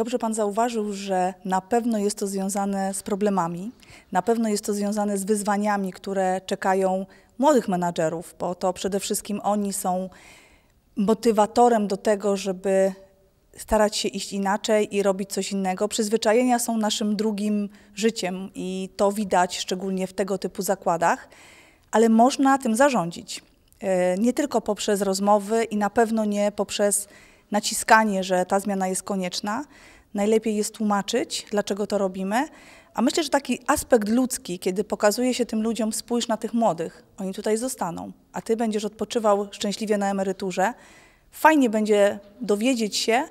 Dobrze Pan zauważył, że na pewno jest to związane z problemami, na pewno jest to związane z wyzwaniami, które czekają młodych menadżerów, bo to przede wszystkim oni są motywatorem do tego, żeby starać się iść inaczej i robić coś innego. Przyzwyczajenia są naszym drugim życiem i to widać szczególnie w tego typu zakładach, ale można tym zarządzić. E, nie tylko poprzez rozmowy i na pewno nie poprzez naciskanie, że ta zmiana jest konieczna. Najlepiej jest tłumaczyć, dlaczego to robimy. A myślę, że taki aspekt ludzki, kiedy pokazuje się tym ludziom, spójrz na tych młodych, oni tutaj zostaną, a ty będziesz odpoczywał szczęśliwie na emeryturze. Fajnie będzie dowiedzieć się,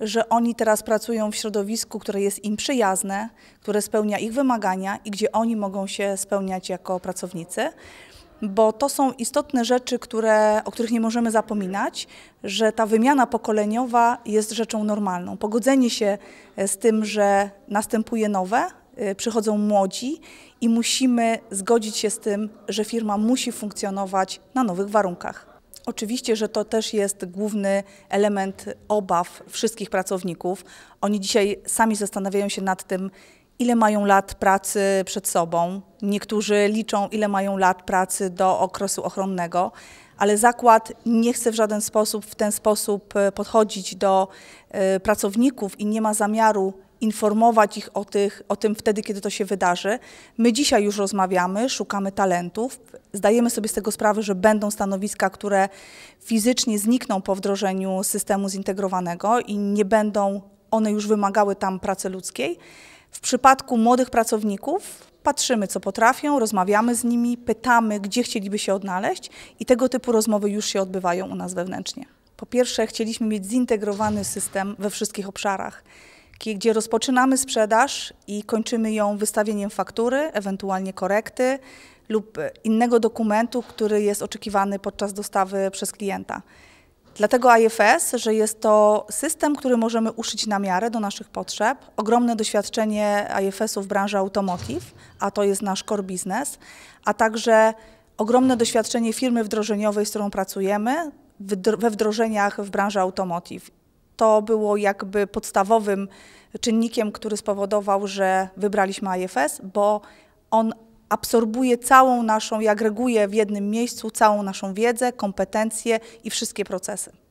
że oni teraz pracują w środowisku, które jest im przyjazne, które spełnia ich wymagania i gdzie oni mogą się spełniać jako pracownicy bo to są istotne rzeczy, które, o których nie możemy zapominać, że ta wymiana pokoleniowa jest rzeczą normalną. Pogodzenie się e, z tym, że następuje nowe, e, przychodzą młodzi i musimy zgodzić się z tym, że firma musi funkcjonować na nowych warunkach. Oczywiście, że to też jest główny element obaw wszystkich pracowników. Oni dzisiaj sami zastanawiają się nad tym, ile mają lat pracy przed sobą. Niektórzy liczą, ile mają lat pracy do okresu ochronnego, ale zakład nie chce w żaden sposób w ten sposób e, podchodzić do e, pracowników i nie ma zamiaru informować ich o, tych, o tym wtedy, kiedy to się wydarzy. My dzisiaj już rozmawiamy, szukamy talentów, zdajemy sobie z tego sprawę, że będą stanowiska, które fizycznie znikną po wdrożeniu systemu zintegrowanego i nie będą one już wymagały tam pracy ludzkiej w przypadku młodych pracowników patrzymy, co potrafią, rozmawiamy z nimi, pytamy, gdzie chcieliby się odnaleźć i tego typu rozmowy już się odbywają u nas wewnętrznie. Po pierwsze, chcieliśmy mieć zintegrowany system we wszystkich obszarach, gdzie rozpoczynamy sprzedaż i kończymy ją wystawieniem faktury, ewentualnie korekty lub innego dokumentu, który jest oczekiwany podczas dostawy przez klienta. Dlatego IFS, że jest to system, który możemy uszyć na miarę do naszych potrzeb. Ogromne doświadczenie IFS-u w branży automotive, a to jest nasz core business, a także ogromne doświadczenie firmy wdrożeniowej, z którą pracujemy, we wdrożeniach w branży automotive. To było jakby podstawowym czynnikiem, który spowodował, że wybraliśmy IFS, bo on absorbuje całą naszą i agreguje w jednym miejscu całą naszą wiedzę, kompetencje i wszystkie procesy.